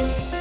Thank you.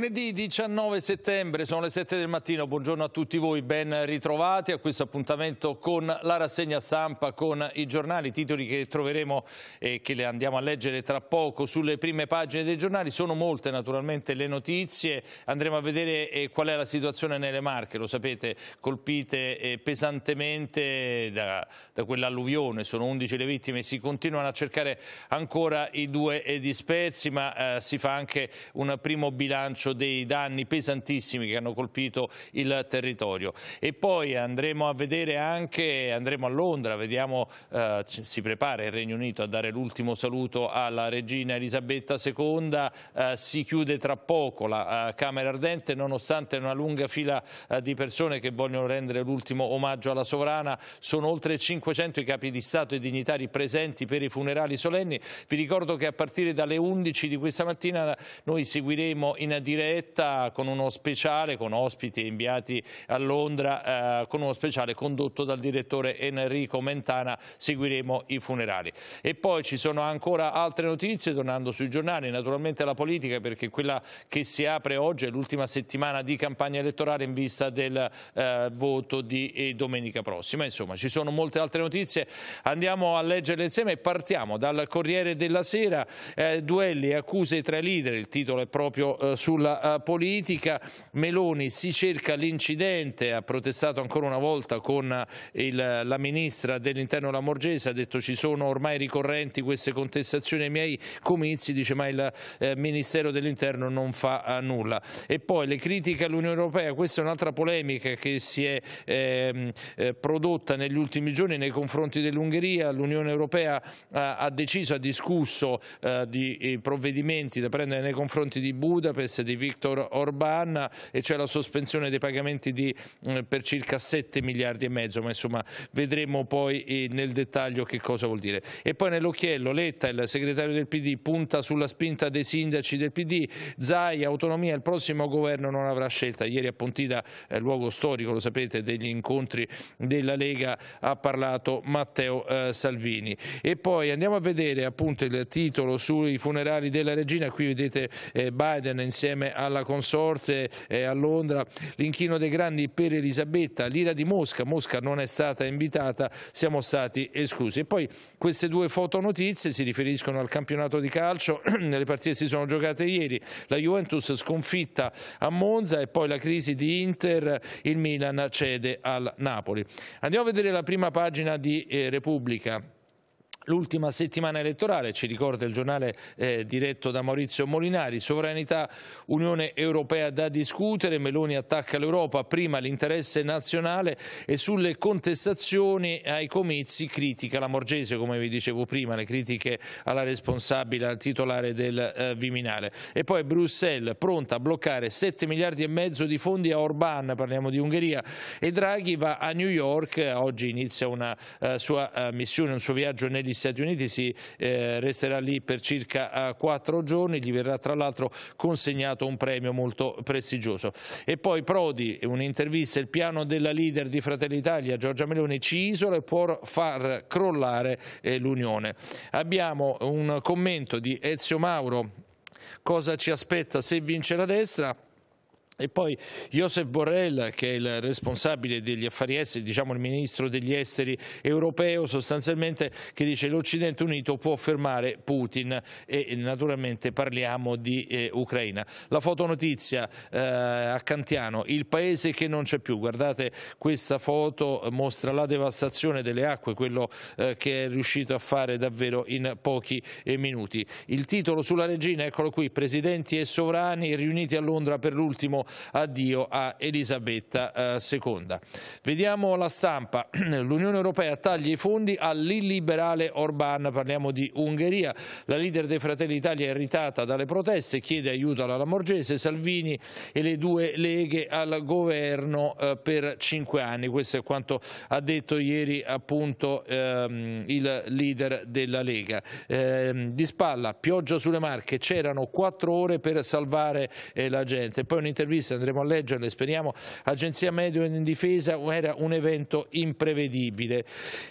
Lunedì 19 settembre, sono le 7 del mattino, buongiorno a tutti voi, ben ritrovati a questo appuntamento con la rassegna stampa, con i giornali, i titoli che troveremo e che le andiamo a leggere tra poco sulle prime pagine dei giornali, sono molte naturalmente le notizie, andremo a vedere eh, qual è la situazione nelle Marche, lo sapete, colpite eh, pesantemente da, da quell'alluvione, sono 11 le vittime, si continuano a cercare ancora i due dispersi, ma eh, si fa anche un primo bilancio bilancio dei danni pesantissimi che hanno colpito il territorio. E poi andremo a vedere anche, andremo a Londra, vediamo, eh, si prepara il Regno Unito a dare l'ultimo saluto alla regina Elisabetta II, eh, si chiude tra poco la eh, Camera Ardente nonostante una lunga fila eh, di persone che vogliono rendere l'ultimo omaggio alla sovrana, sono oltre 500 i capi di Stato e dignitari presenti per i funerali solenni. Vi ricordo che a partire dalle 11 di questa mattina noi seguiremo in diretta diretta con uno speciale, con ospiti inviati a Londra, eh, con uno speciale condotto dal direttore Enrico Mentana, seguiremo i funerali. E poi ci sono ancora altre notizie, tornando sui giornali, naturalmente la politica, perché quella che si apre oggi è l'ultima settimana di campagna elettorale in vista del eh, voto di eh, domenica prossima. Insomma, ci sono molte altre notizie, andiamo a leggerle insieme e partiamo dal Corriere della Sera, eh, duelli e accuse tra i leader, il titolo è proprio eh, sulla sulla eh, politica. Meloni si cerca l'incidente, ha protestato ancora una volta con eh, il, la ministra dell'interno Lamorgese, ha detto ci sono ormai ricorrenti queste contestazioni ai miei comizi, dice ma il eh, Ministero dell'Interno non fa eh, nulla. E poi le critiche all'Unione Europea, questa è un'altra polemica che si è ehm, eh, prodotta negli ultimi giorni nei confronti dell'Ungheria, l'Unione Europea ha deciso, ha discusso di provvedimenti da prendere nei confronti di Budapest, di Viktor Orban e c'è cioè la sospensione dei pagamenti di, eh, per circa 7 miliardi e mezzo, ma insomma vedremo poi eh, nel dettaglio che cosa vuol dire. E poi nell'occhiello Letta, il segretario del PD, punta sulla spinta dei sindaci del PD, Zai, autonomia, il prossimo governo non avrà scelta. Ieri a Pontida, eh, luogo storico, lo sapete, degli incontri della Lega ha parlato Matteo Salvini. E poi andiamo a vedere appunto il titolo sui funerali della regina, qui vedete Biden insieme insieme alla Consorte eh, a Londra l'inchino dei grandi per Elisabetta, l'ira di Mosca, Mosca non è stata invitata, siamo stati esclusi. E poi queste due fotonotizie si riferiscono al campionato di calcio, le partite si sono giocate ieri, la Juventus sconfitta a Monza e poi la crisi di Inter, il Milan cede al Napoli. Andiamo a vedere la prima pagina di eh, Repubblica l'ultima settimana elettorale, ci ricorda il giornale eh, diretto da Maurizio Molinari, sovranità Unione Europea da discutere, Meloni attacca l'Europa, prima l'interesse nazionale e sulle contestazioni ai comizi critica la Morgese, come vi dicevo prima, le critiche alla responsabile, al titolare del eh, Viminale. E poi Bruxelles pronta a bloccare 7 miliardi e mezzo di fondi a Orban, parliamo di Ungheria, e Draghi va a New York, oggi inizia una eh, sua eh, missione, un suo viaggio negli Stati Uniti, si eh, resterà lì per circa eh, quattro giorni, gli verrà tra l'altro consegnato un premio molto prestigioso. E poi Prodi, un'intervista, il piano della leader di Fratelli Italia, Giorgia Meloni, ci isola e può far crollare eh, l'Unione. Abbiamo un commento di Ezio Mauro, cosa ci aspetta se vince la destra? E poi Josep Borrell, che è il responsabile degli affari esteri, diciamo il ministro degli esteri europeo sostanzialmente, che dice che l'Occidente unito può fermare Putin e naturalmente parliamo di eh, Ucraina. La fotonotizia eh, a Cantiano, il paese che non c'è più, guardate questa foto mostra la devastazione delle acque, quello eh, che è riuscito a fare davvero in pochi eh, minuti. Il titolo sulla regina, eccolo qui, Presidenti e Sovrani riuniti a Londra per l'ultimo addio a Elisabetta II. Eh, Vediamo la stampa. L'Unione Europea taglia i fondi all'illiberale Orbán. parliamo di Ungheria. La leader dei Fratelli Italia è irritata dalle proteste, e chiede aiuto alla Lamorgese, Salvini e le due leghe al governo eh, per cinque anni. Questo è quanto ha detto ieri appunto ehm, il leader della Lega. Ehm, di spalla, pioggia sulle Marche, c'erano quattro ore per salvare eh, la gente. Poi un'intervista interviste, andremo a leggerle, speriamo, Agenzia Medio in difesa era un evento imprevedibile.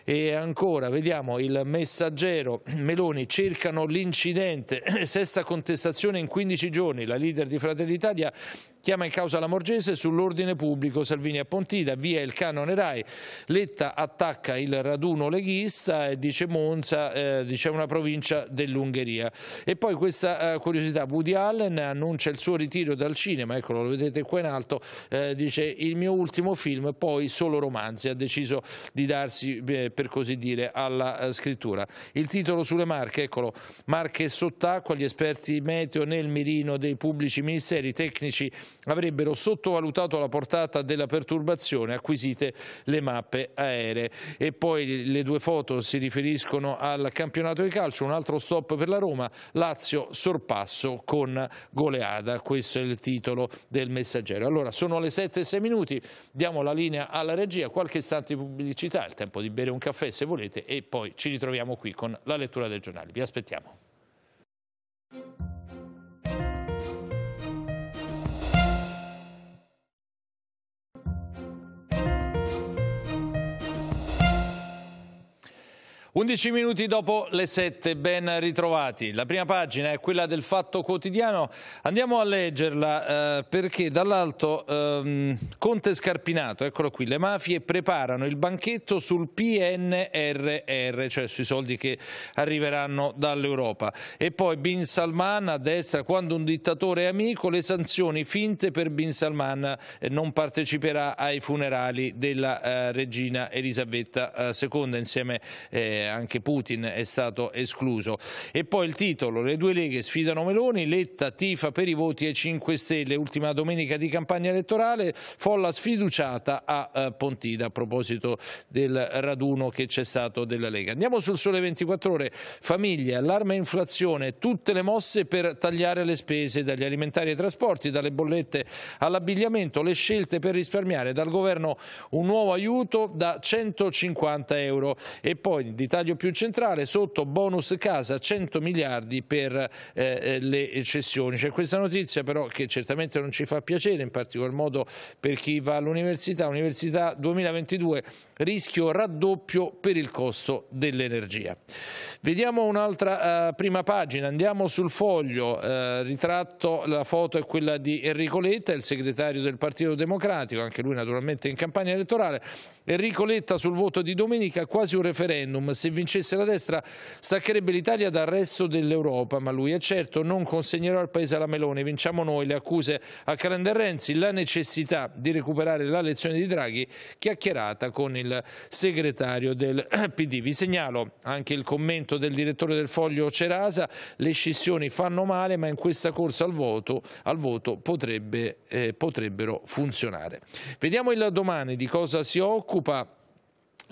E ancora, vediamo il messaggero Meloni, cercano l'incidente, sesta contestazione in 15 giorni, la leader di Fratelli d'Italia Chiama in causa la Morgese sull'ordine pubblico Salvini a Pontida, via il canone Rai, Letta attacca il raduno leghista e dice Monza, eh, dice una provincia dell'Ungheria. E poi questa eh, curiosità, Woody Allen annuncia il suo ritiro dal cinema, eccolo lo vedete qua in alto, eh, dice il mio ultimo film, poi solo romanzi, ha deciso di darsi per così dire alla eh, scrittura. Il titolo sulle marche, eccolo, Marche sott'acqua, gli esperti meteo nel mirino dei pubblici ministeri tecnici avrebbero sottovalutato la portata della perturbazione acquisite le mappe aeree. E poi le due foto si riferiscono al campionato di calcio, un altro stop per la Roma, Lazio sorpasso con goleada, questo è il titolo del messaggero. Allora sono le 7 e 6 minuti, diamo la linea alla regia, qualche istante di pubblicità, il tempo di bere un caffè se volete e poi ci ritroviamo qui con la lettura dei giornali. Vi aspettiamo. 11 minuti dopo le 7, ben ritrovati. La prima pagina è quella del Fatto Quotidiano. Andiamo a leggerla eh, perché dall'alto ehm, Conte Scarpinato, eccolo qui, le mafie preparano il banchetto sul PNRR, cioè sui soldi che arriveranno dall'Europa. E poi Bin Salman a destra, quando un dittatore è amico, le sanzioni finte per Bin Salman eh, non parteciperà ai funerali della eh, regina Elisabetta II eh, insieme eh, anche Putin è stato escluso. E poi il titolo, le due leghe sfidano Meloni, Letta tifa per i voti ai 5 Stelle, ultima domenica di campagna elettorale, folla sfiduciata a eh, Pontida a proposito del raduno che c'è stato della Lega. Andiamo sul sole 24 ore, famiglie, allarme inflazione, tutte le mosse per tagliare le spese dagli alimentari ai trasporti, dalle bollette all'abbigliamento, le scelte per risparmiare, dal governo un nuovo aiuto da 150 euro e poi l'Italia taglio più centrale, sotto bonus casa 100 miliardi per eh, eh, le cessioni. C'è questa notizia però che certamente non ci fa piacere, in particolar modo per chi va all'università, Università 2022, rischio raddoppio per il costo dell'energia. Vediamo un'altra eh, prima pagina, andiamo sul foglio, eh, ritratto, la foto è quella di Enrico Letta, il segretario del Partito Democratico, anche lui naturalmente in campagna elettorale, Enrico Letta sul voto di domenica quasi un referendum. Se vincesse la destra staccherebbe l'Italia dal resto dell'Europa, ma lui è certo non consegnerò il paese alla Meloni. Vinciamo noi le accuse a Calender Renzi, la necessità di recuperare la lezione di Draghi chiacchierata con il segretario del PD. Vi segnalo anche il commento del direttore del Foglio Cerasa, le scissioni fanno male ma in questa corsa al voto, al voto potrebbe, eh, potrebbero funzionare. Vediamo il domani di cosa si occupa Якупа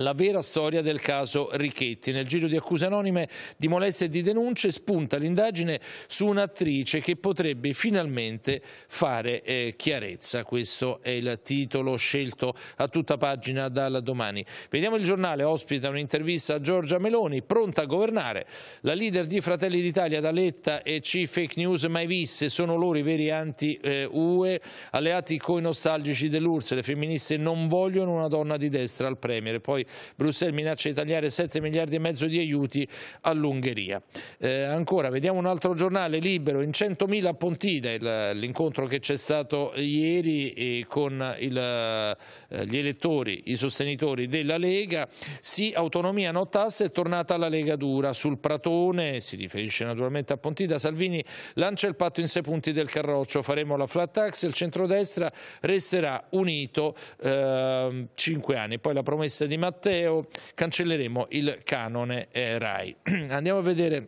La vera storia del caso Richetti. Nel giro di accuse anonime di molestie e di denunce spunta l'indagine su un'attrice che potrebbe finalmente fare eh, chiarezza. Questo è il titolo scelto a tutta pagina dal domani. Vediamo il giornale, ospita un'intervista a Giorgia Meloni, pronta a governare. La leader di Fratelli d'Italia, D'Aletta e C Fake News mai viste, sono loro i veri anti-UE, alleati coi nostalgici dell'URSS. Le femministe non vogliono una donna di destra al Premier. Poi Bruxelles minaccia di tagliare 7 miliardi e mezzo di aiuti all'Ungheria. Eh, ancora, vediamo un altro giornale libero, in 100.000 a Pontida l'incontro che c'è stato ieri eh, con il, eh, gli elettori, i sostenitori della Lega, sì autonomia no tasse è tornata alla Lega dura, sul Pratone, si riferisce naturalmente a Pontida, Salvini lancia il patto in sei punti del Carroccio, faremo la flat tax, il centrodestra resterà unito eh, cinque anni, poi la promessa di Matteo Matteo cancelleremo il canone eh, RAI. Andiamo a vedere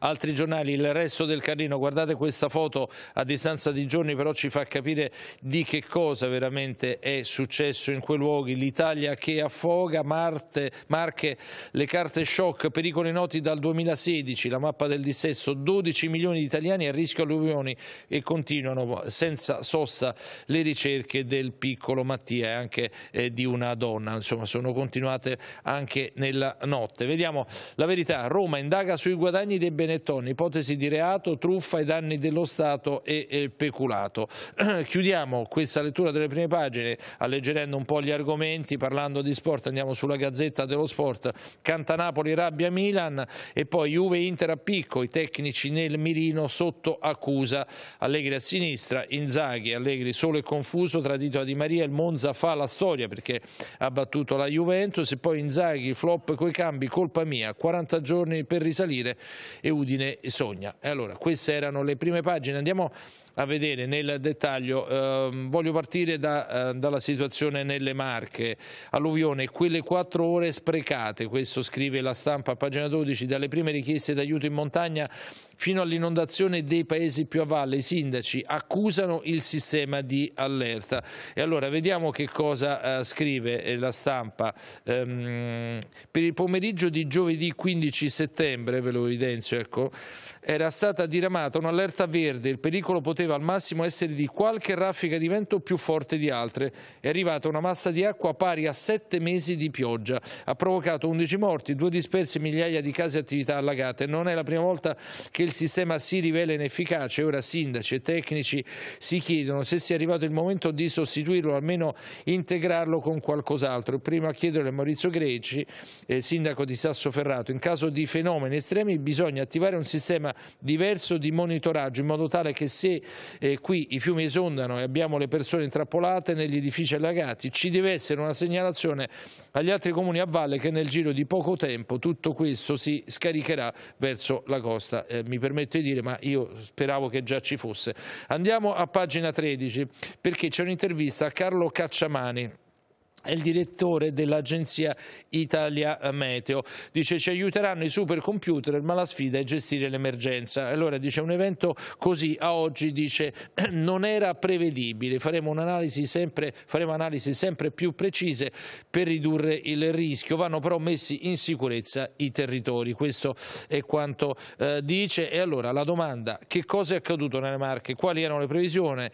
altri giornali, il resto del Carlino, guardate questa foto a distanza di giorni però ci fa capire di che cosa veramente è successo in quei luoghi, l'Italia che affoga, Marte, Marche, le carte shock, pericoli noti dal 2016, la mappa del dissesto, 12 milioni di italiani a rischio alluvioni e continuano senza sosta le ricerche del piccolo Mattia e anche eh, di una donna, insomma sono continuate anche nella notte. Vediamo la verità, Roma indaga sui guadagni dei e Benettoni, ipotesi di reato, truffa ai danni dello Stato e, e peculato. Chiudiamo questa lettura delle prime pagine alleggerendo un po' gli argomenti, parlando di sport andiamo sulla Gazzetta dello Sport, Cantanapoli, Rabbia, Milan e poi Juve, Inter a picco, i tecnici nel mirino sotto accusa, Allegri a sinistra, Inzaghi, Allegri solo e confuso, tradito a Di Maria, il Monza fa la storia perché ha battuto la Juventus e poi Inzaghi, flop coi cambi, colpa mia, 40 giorni per risalire e Udine sogna. E allora, queste erano le prime pagine. Andiamo a vedere nel dettaglio. Eh, voglio partire da, eh, dalla situazione nelle Marche. Alluvione, quelle quattro ore sprecate, questo scrive la stampa a pagina 12, dalle prime richieste d'aiuto in montagna fino all'inondazione dei paesi più a valle. I sindaci accusano il sistema di allerta. E allora vediamo che cosa eh, scrive eh, la stampa. Ehm, per il pomeriggio di giovedì 15 settembre, ve lo evidenzio, ecco, era stata diramata un'allerta verde, il pericolo poteva poteva al massimo essere di qualche raffica di vento più forte di altre. È arrivata una massa di acqua pari a sette mesi di pioggia. Ha provocato 11 morti, due dispersi, migliaia di case e attività allagate. Non è la prima volta che il sistema si rivela inefficace. Ora sindaci e tecnici si chiedono se sia arrivato il momento di sostituirlo, almeno integrarlo con qualcos'altro. Il primo a chiederlo è Maurizio Greci, eh, sindaco di Sassoferrato. In caso di fenomeni estremi bisogna attivare un sistema diverso di monitoraggio in modo tale che se eh, qui i fiumi esondano e abbiamo le persone intrappolate negli edifici allagati, ci deve essere una segnalazione agli altri comuni a valle che nel giro di poco tempo tutto questo si scaricherà verso la costa, eh, mi permetto di dire ma io speravo che già ci fosse. Andiamo a pagina 13 perché c'è un'intervista a Carlo Cacciamani è il direttore dell'agenzia Italia Meteo. Dice ci aiuteranno i supercomputer, ma la sfida è gestire l'emergenza. Allora dice un evento così a oggi dice non era prevedibile, faremo, analisi sempre, faremo analisi sempre più precise per ridurre il rischio, vanno però messi in sicurezza i territori. Questo è quanto eh, dice e allora la domanda che cosa è accaduto nelle Marche, quali erano le previsioni?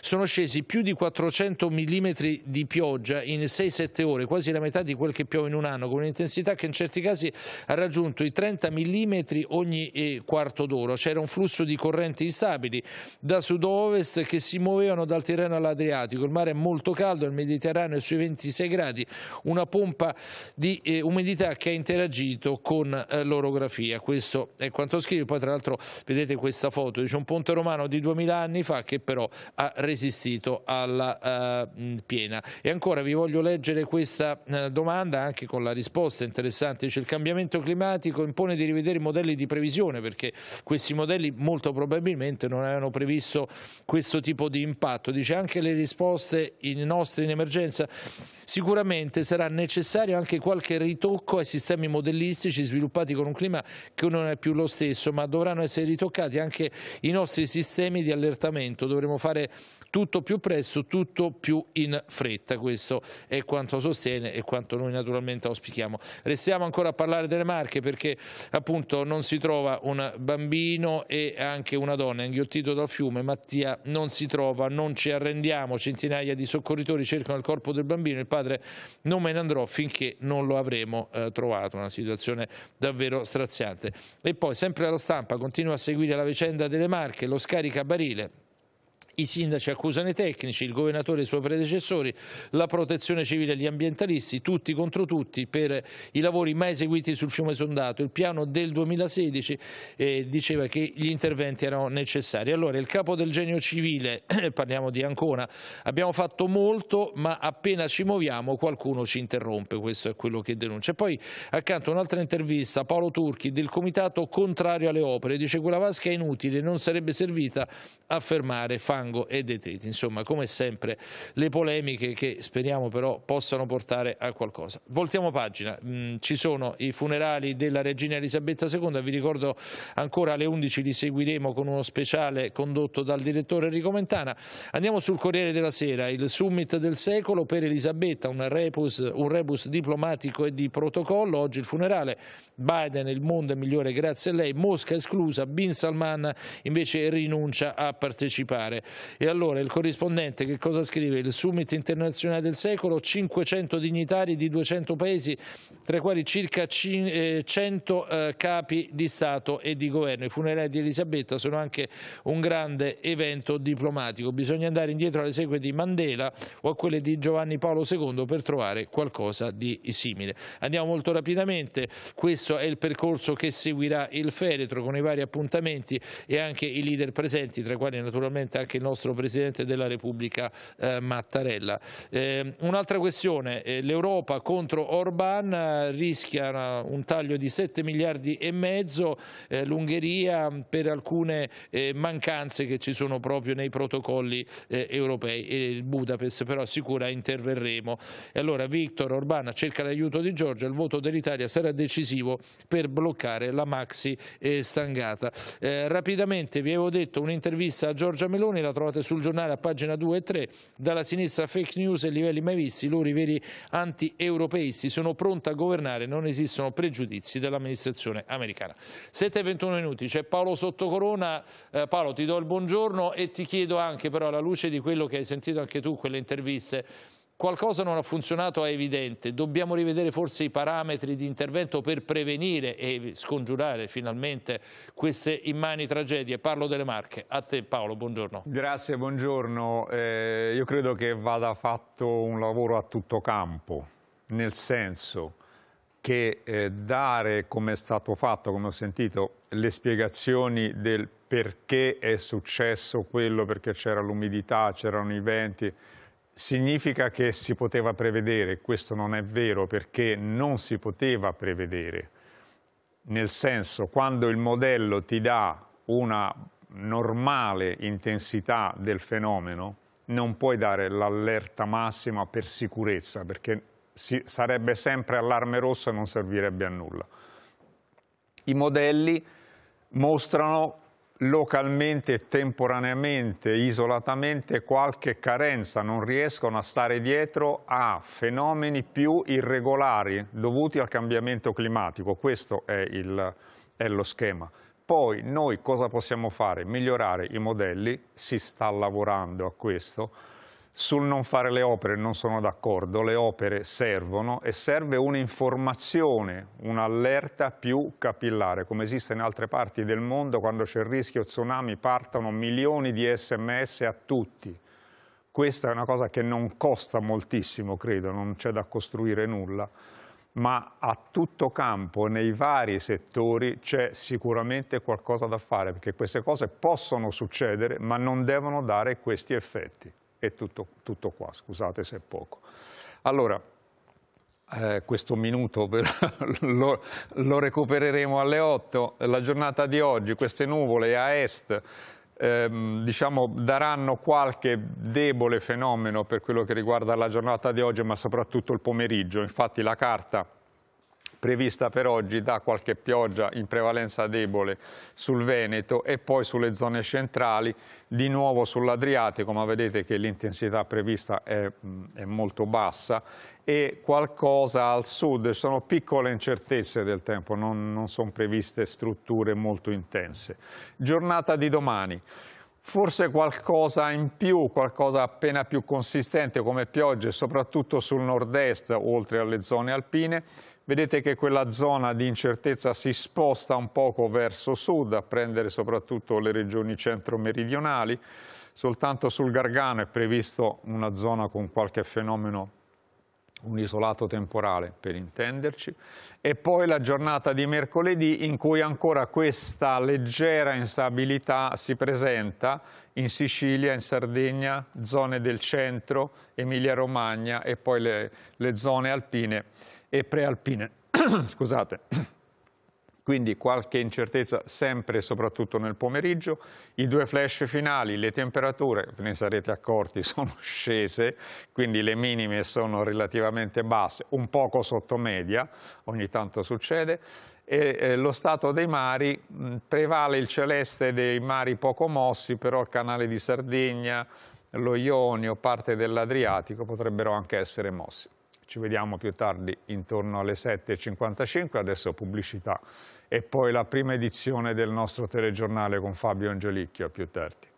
Sono scesi più di 400 mm di pioggia in 6-7 ore, quasi la metà di quel che piove in un anno, con un'intensità che in certi casi ha raggiunto i 30 mm ogni eh, quarto d'ora. C'era un flusso di correnti instabili da sud-ovest che si muovevano dal Tirreno all'Adriatico. Il mare è molto caldo, il Mediterraneo è sui 26 gradi, una pompa di eh, umidità che ha interagito con eh, l'orografia. Questo è quanto scrive. Poi tra l'altro vedete questa foto, dice un ponte romano di 2000 anni fa che però ha resistito alla eh, piena. E ancora vi voglio leggere questa eh, domanda anche con la risposta interessante, cioè il cambiamento climatico impone di rivedere i modelli di previsione perché questi modelli molto probabilmente non avevano previsto questo tipo di impatto, dice anche le risposte in nostre in emergenza, sicuramente sarà necessario anche qualche ritocco ai sistemi modellistici sviluppati con un clima che non è più lo stesso ma dovranno essere ritoccati anche i nostri sistemi di allertamento, dovremo fare tutto più presto, tutto più in fretta. Questo è quanto sostiene e quanto noi naturalmente auspichiamo. Restiamo ancora a parlare delle Marche perché appunto non si trova un bambino e anche una donna inghiottito dal fiume. Mattia non si trova, non ci arrendiamo. Centinaia di soccorritori cercano il corpo del bambino. Il padre non me ne andrò finché non lo avremo eh, trovato. Una situazione davvero straziante. E poi sempre alla stampa continua a seguire la vicenda delle Marche, lo scarica barile i sindaci accusano i tecnici, il governatore e i suoi predecessori, la protezione civile e gli ambientalisti, tutti contro tutti per i lavori mai eseguiti sul fiume sondato. Il piano del 2016 eh, diceva che gli interventi erano necessari. Allora il capo del genio civile, parliamo di Ancona, abbiamo fatto molto ma appena ci muoviamo qualcuno ci interrompe, questo è quello che denuncia. Poi accanto un'altra intervista, Paolo Turchi del comitato contrario alle opere, dice quella vasca è inutile, non sarebbe servita a fermare Fango fango e detriti. Insomma, come sempre, le polemiche che speriamo però possano portare a qualcosa. Voltiamo pagina, mm, ci sono i funerali della regina Elisabetta II, vi ricordo ancora alle 11 li seguiremo con uno speciale condotto dal direttore Enrico Mentana. Andiamo sul Corriere della Sera, il summit del secolo per Elisabetta, un rebus, un rebus diplomatico e di protocollo, oggi il funerale, Biden il mondo è migliore grazie a lei, Mosca esclusa, Bin Salman invece rinuncia a partecipare. E allora il corrispondente che cosa scrive? Il summit internazionale del secolo, 500 dignitari di 200 paesi, tra i quali circa 100 eh, eh, capi di Stato e di governo. I funerali di Elisabetta sono anche un grande evento diplomatico. Bisogna andare indietro alle segue di Mandela o a quelle di Giovanni Paolo II per trovare qualcosa di simile. Andiamo molto rapidamente, questo è il percorso che seguirà il Feretro con i vari appuntamenti e anche i leader presenti, tra i quali naturalmente anche il nostro Presidente della Repubblica eh, Mattarella. Eh, Un'altra questione, eh, l'Europa contro Orban eh, rischia un taglio di 7 miliardi e mezzo eh, l'Ungheria per alcune mancanze che ci sono proprio nei protocolli europei e Budapest però sicura interverremo. E allora Victor Orban cerca l'aiuto di Giorgia, il voto dell'Italia sarà decisivo per bloccare la maxi stangata. Eh, rapidamente vi avevo detto un'intervista a Giorgia Meloni, la trovate sul giornale a pagina 2 e 3, dalla sinistra fake news e livelli mai visti, loro i veri anti-europeisti, sono pronti a governare, non esistono pregiudizi dell'amministrazione americana. 7 e 21 minuti, c'è Paolo Sottocorona, eh, Paolo ti do il buongiorno e ti chiedo anche però alla luce di quello che hai sentito anche tu, quelle interviste, Qualcosa non ha funzionato, è evidente. Dobbiamo rivedere forse i parametri di intervento per prevenire e scongiurare finalmente queste immani tragedie. Parlo delle Marche. A te Paolo, buongiorno. Grazie, buongiorno. Eh, io credo che vada fatto un lavoro a tutto campo, nel senso che eh, dare, come è stato fatto, come ho sentito, le spiegazioni del perché è successo quello, perché c'era l'umidità, c'erano i venti Significa che si poteva prevedere, questo non è vero perché non si poteva prevedere, nel senso quando il modello ti dà una normale intensità del fenomeno, non puoi dare l'allerta massima per sicurezza, perché si, sarebbe sempre allarme rosso e non servirebbe a nulla. I modelli mostrano localmente, temporaneamente, isolatamente qualche carenza, non riescono a stare dietro a fenomeni più irregolari dovuti al cambiamento climatico. Questo è, il, è lo schema. Poi noi cosa possiamo fare? Migliorare i modelli, si sta lavorando a questo, sul non fare le opere non sono d'accordo, le opere servono e serve un'informazione, un'allerta più capillare, come esiste in altre parti del mondo quando c'è il rischio tsunami partono milioni di sms a tutti. Questa è una cosa che non costa moltissimo, credo, non c'è da costruire nulla, ma a tutto campo, nei vari settori, c'è sicuramente qualcosa da fare, perché queste cose possono succedere, ma non devono dare questi effetti è tutto, tutto qua, scusate se è poco. Allora, eh, questo minuto lo, lo, recupereremo alle 8, la giornata di oggi, queste nuvole a est ehm, diciamo, daranno qualche debole fenomeno per quello che riguarda la giornata di oggi ma soprattutto il pomeriggio, infatti la carta prevista per oggi da qualche pioggia in prevalenza debole sul Veneto e poi sulle zone centrali, di nuovo sull'Adriatico, ma vedete che l'intensità prevista è, è, molto bassa, e qualcosa al sud, sono piccole incertezze del tempo, non, non sono previste strutture molto intense. Giornata di domani forse qualcosa in più, qualcosa appena più consistente come piogge, soprattutto sul nord-est, oltre alle zone alpine. Vedete che quella zona di incertezza si sposta un poco verso sud, a prendere soprattutto le regioni centro-meridionali. Soltanto sul Gargano è previsto una zona con qualche fenomeno un isolato temporale per intenderci, e poi la giornata di mercoledì in cui ancora questa leggera instabilità si presenta in Sicilia, in Sardegna, zone del centro, Emilia-Romagna e poi le, le, zone alpine e prealpine. Scusate quindi qualche incertezza sempre e soprattutto nel pomeriggio. I due flash finali, le temperature, ne sarete accorti, sono scese, quindi le minime sono relativamente basse, un poco sotto media, ogni tanto succede. E, eh, lo stato dei mari mh, mm, prevale il celeste dei mari poco mossi, però il canale di Sardegna, lo Ionio, parte dell'Adriatico potrebbero anche essere mossi ci vediamo più tardi intorno alle 7.55, adesso pubblicità e poi la prima edizione del nostro telegiornale con Fabio Angiolicchio, a più tardi.